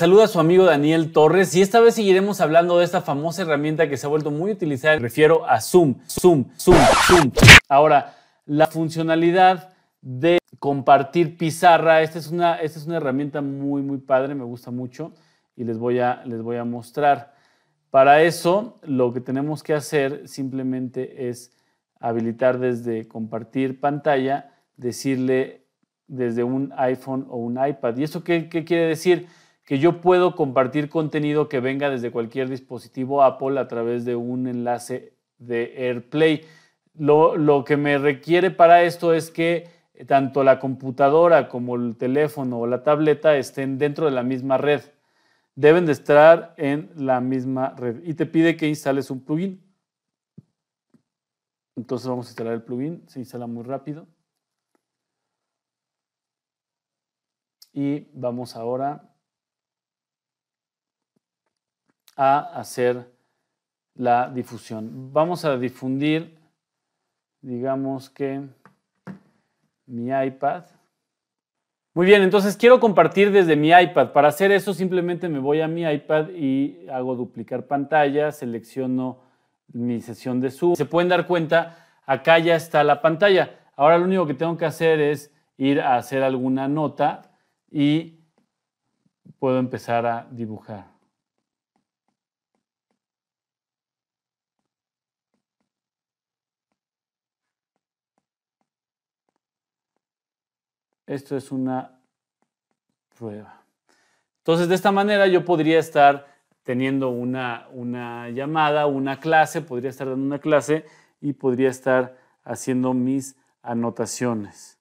saluda a su amigo Daniel Torres y esta vez seguiremos hablando de esta famosa herramienta que se ha vuelto muy utilizada. Me refiero a Zoom, Zoom, Zoom, Zoom. Ahora, la funcionalidad de compartir pizarra, esta es una, es una herramienta muy, muy padre, me gusta mucho y les voy, a, les voy a mostrar. Para eso, lo que tenemos que hacer simplemente es habilitar desde compartir pantalla, decirle desde un iPhone o un iPad. ¿Y eso qué, qué quiere decir? que yo puedo compartir contenido que venga desde cualquier dispositivo Apple a través de un enlace de AirPlay. Lo, que me requiere para esto es que eh, tanto la computadora como el teléfono o la tableta estén dentro de la misma red. Deben de estar en la misma red. Y te pide que instales un plugin. Entonces vamos a instalar el plugin. Se instala muy rápido. Y vamos ahora a hacer la difusión. Vamos a difundir, digamos que mi iPad. Muy bien, entonces quiero compartir desde mi iPad. Para hacer eso simplemente me voy a mi iPad y hago duplicar pantalla, selecciono mi sesión de Zoom. Se pueden dar cuenta, acá ya está la pantalla. Ahora lo único que tengo que hacer es ir a hacer alguna nota y puedo empezar a dibujar. Esto es una prueba. Entonces, de esta manera yo podría estar teniendo una, llamada, una clase, podría estar dando una clase y podría estar haciendo mis anotaciones.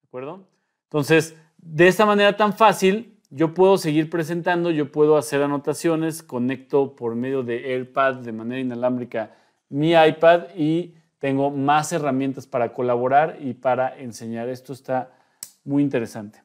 ¿De acuerdo? Entonces, de esta manera tan fácil, yo puedo seguir presentando, yo puedo hacer anotaciones, conecto por medio de AirPad de manera inalámbrica mi iPad y tengo más herramientas para colaborar y para enseñar. Esto está muy interesante.